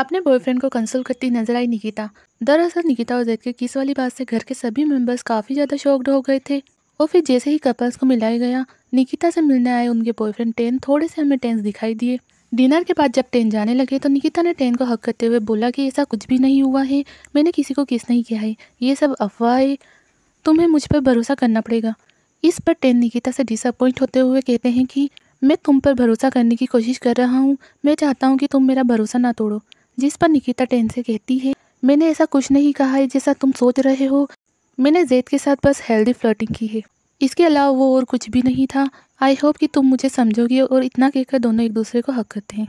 अपने बॉयफ्रेंड को कंसल्ट करती नजर आई निकिता दरअसल निकिता और जैद के किस वाली बात से घर के सभी मेंबर्स काफ़ी ज़्यादा शॉक्ड हो गए थे और फिर जैसे ही कपल्स को मिलाया गया निकिता से मिलने आए उनके बॉयफ्रेंड टेन थोड़े से हमें टेंस दिखाई दिए डिनर के बाद जब टेन जाने लगे तो निकिता ने टेन को हक करते हुए बोला कि ऐसा कुछ भी नहीं हुआ है मैंने किसी को किस नहीं किया है ये सब अफवाह है तुम्हें मुझ पर भरोसा करना पड़ेगा इस पर टेन निकिता से डिसअपॉइंट होते हुए कहते हैं कि मैं तुम पर भरोसा करने की कोशिश कर रहा हूँ मैं चाहता हूँ कि तुम मेरा भरोसा ना तोड़ो जिस पर निकिता टेन से कहती है मैंने ऐसा कुछ नहीं कहा है जैसा तुम सोच रहे हो मैंने जैद के साथ बस हेल्दी फ्लर्टिंग की है इसके अलावा वो और कुछ भी नहीं था आई होप कि तुम मुझे समझोगे और इतना कहकर दोनों एक दूसरे को हक करते हैं